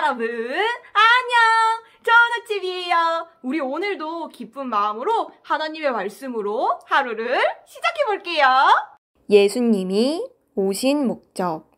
여러분 안녕 좋은 아침이에요 우리 오늘도 기쁜 마음으로 하나님의 말씀으로 하루를 시작해 볼게요 예수님이 오신 목적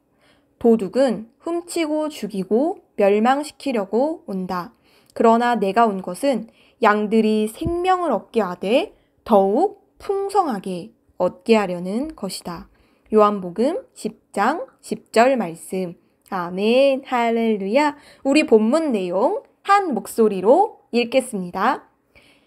도둑은 훔치고 죽이고 멸망시키려고 온다 그러나 내가 온 것은 양들이 생명을 얻게 하되 더욱 풍성하게 얻게 하려는 것이다 요한복음 10장 10절 말씀 아멘, 할렐루야. 우리 본문 내용 한 목소리로 읽겠습니다.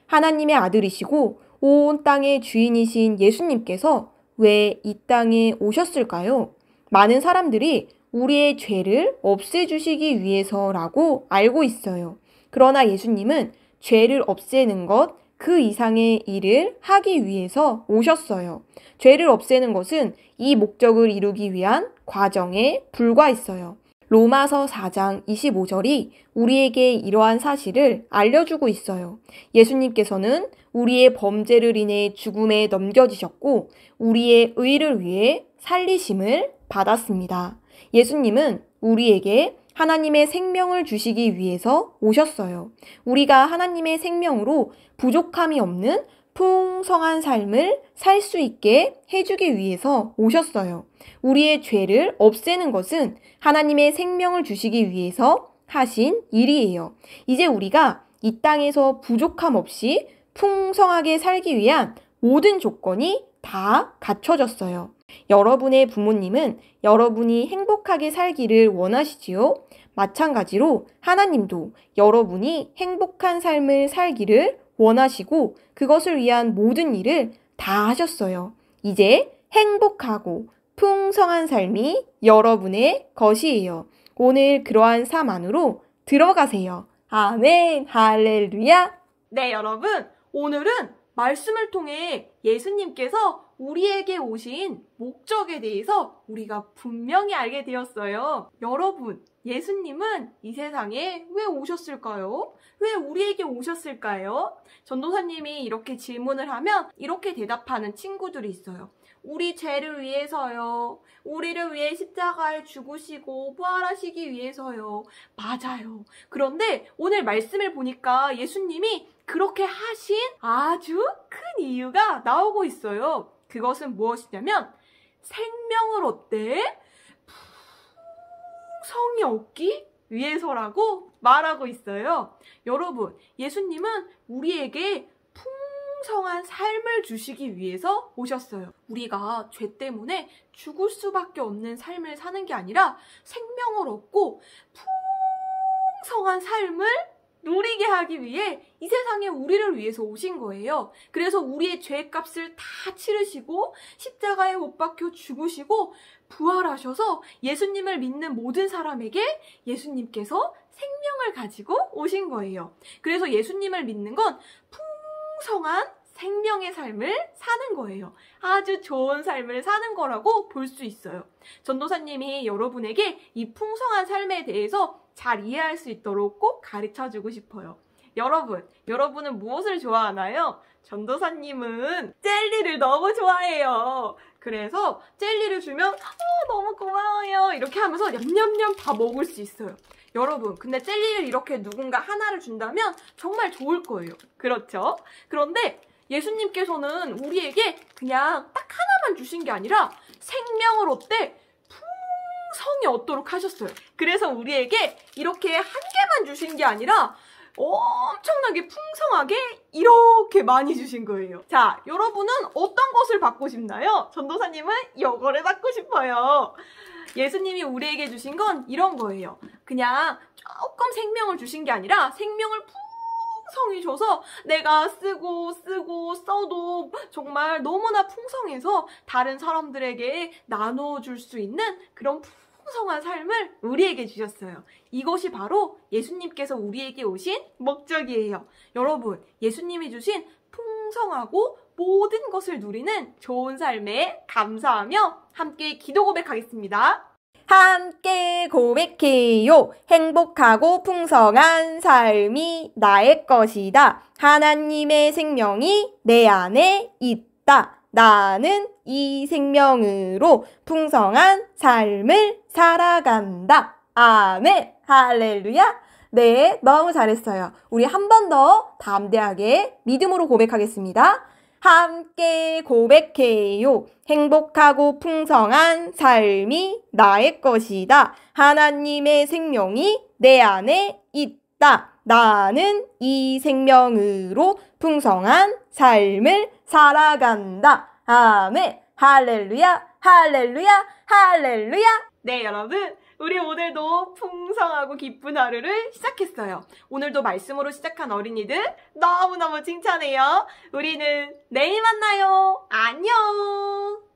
하나님의 아들이시고 온 땅의 주인이신 예수님께서 왜 이 땅에 오셨을까요? 많은 사람들이 우리의 죄를 없애주시기 위해서라고 알고 있어요. 그러나 예수님은 죄를 없애는 것, 그 이상의 일을 하기 위해서 오셨어요. 죄를 없애는 것은 이 목적을 이루기 위한 과정에 불과했어요. 로마서 4장 25절이 우리에게 이러한 사실을 알려주고 있어요. 예수님께서는 우리의 범죄를 인해 죽음에 넘겨지셨고 우리의 의를 위해 살리심을 받았습니다. 예수님은 우리에게 하나님의 생명을 주시기 위해서 오셨어요. 우리가 하나님의 생명으로 부족함이 없는 풍성한 삶을 살 수 있게 해주기 위해서 오셨어요. 우리의 죄를 없애는 것은 하나님의 생명을 주시기 위해서 하신 일이에요. 이제 우리가 이 땅에서 부족함 없이 풍성하게 살기 위한 모든 조건이 다 갖춰졌어요. 여러분의 부모님은 여러분이 행복하게 살기를 원하시지요? 마찬가지로 하나님도 여러분이 행복한 삶을 살기를 원하시고 그것을 위한 모든 일을 다 하셨어요. 이제 행복하고 풍성한 삶이 여러분의 것이에요. 오늘 그러한 삶 안으로 들어가세요. 아멘, 할렐루야! 네, 여러분. 오늘은 말씀을 통해 예수님께서 우리에게 오신 목적에 대해서 우리가 분명히 알게 되었어요. 여러분, 예수님은 이 세상에 왜 오셨을까요? 왜 우리에게 오셨을까요? 전도사님이 이렇게 질문을 하면 이렇게 대답하는 친구들이 있어요. 우리 죄를 위해서요. 우리를 위해 십자가에 죽으시고 부활하시기 위해서요. 맞아요. 그런데 오늘 말씀을 보니까 예수님이 그렇게 하신 아주 큰 이유가 나오고 있어요. 그것은 무엇이냐면 생명을 얻되 풍성이 얻기 위해서라고 말하고 있어요. 여러분, 예수님은 우리에게 풍성한 삶을 주시기 위해서 오셨어요. 우리가 죄 때문에 죽을 수밖에 없는 삶을 사는 게 아니라 생명을 얻고 풍성한 삶을 누리게 하기 위해 이 세상에 우리를 위해서 오신 거예요. 그래서 우리의 죄값을 다 치르시고 십자가에 못 박혀 죽으시고 부활하셔서 예수님을 믿는 모든 사람에게 예수님께서 생명을 가지고 오신 거예요. 그래서 예수님을 믿는 건 풍성한 생명의 삶을 사는 거예요. 아주 좋은 삶을 사는 거라고 볼 수 있어요. 전도사님이 여러분에게 이 풍성한 삶에 대해서 잘 이해할 수 있도록 꼭 가르쳐 주고 싶어요. 여러분, 여러분은 무엇을 좋아하나요? 전도사님은 젤리를 너무 좋아해요. 그래서 젤리를 주면 어, 너무 고마워요. 이렇게 하면서 냠냠냠 다 먹을 수 있어요. 여러분, 근데 젤리를 이렇게 누군가 하나를 준다면 정말 좋을 거예요. 그렇죠? 그런데 예수님께서는 우리에게 그냥 딱 하나만 주신 게 아니라 생명을 얻되 풍성이 얻도록 하셨어요. 그래서 우리에게 이렇게 한 개만 주신 게 아니라 엄청나게 풍성하게 이렇게 많이 주신 거예요. 자, 여러분은 어떤 것을 받고 싶나요? 전도사님은 이거를 받고 싶어요. 예수님이 우리에게 주신 건 이런 거예요. 그냥 조금 생명을 주신 게 아니라 생명을 풍 풍성이 줘서 내가 쓰고 쓰고 써도 정말 너무나 풍성해서 다른 사람들에게 나눠줄 수 있는 그런 풍성한 삶을 우리에게 주셨어요. 이것이 바로 예수님께서 우리에게 오신 목적이에요. 여러분, 예수님이 주신 풍성하고 모든 것을 누리는 좋은 삶에 감사하며 함께 기도 고백하겠습니다. 함께 고백해요. 행복하고 풍성한 삶이 나의 것이다. 하나님의 생명이 내 안에 있다. 나는 이 생명으로 풍성한 삶을 살아간다. 아멘. 할렐루야. 네, 너무 잘했어요. 우리 한 번 더 담대하게 믿음으로 고백하겠습니다. 함께 고백해요. 행복하고 풍성한 삶이 나의 것이다. 하나님의 생명이 내 안에 있다. 나는 이 생명으로 풍성한 삶을 살아간다. 아멘. 할렐루야, 할렐루야, 할렐루야. 네, 여러분. 우리 오늘도 풍성하고 기쁜 하루를 시작했어요. 오늘도 말씀으로 시작한 어린이들 너무너무 칭찬해요. 우리는 내일 만나요. 안녕!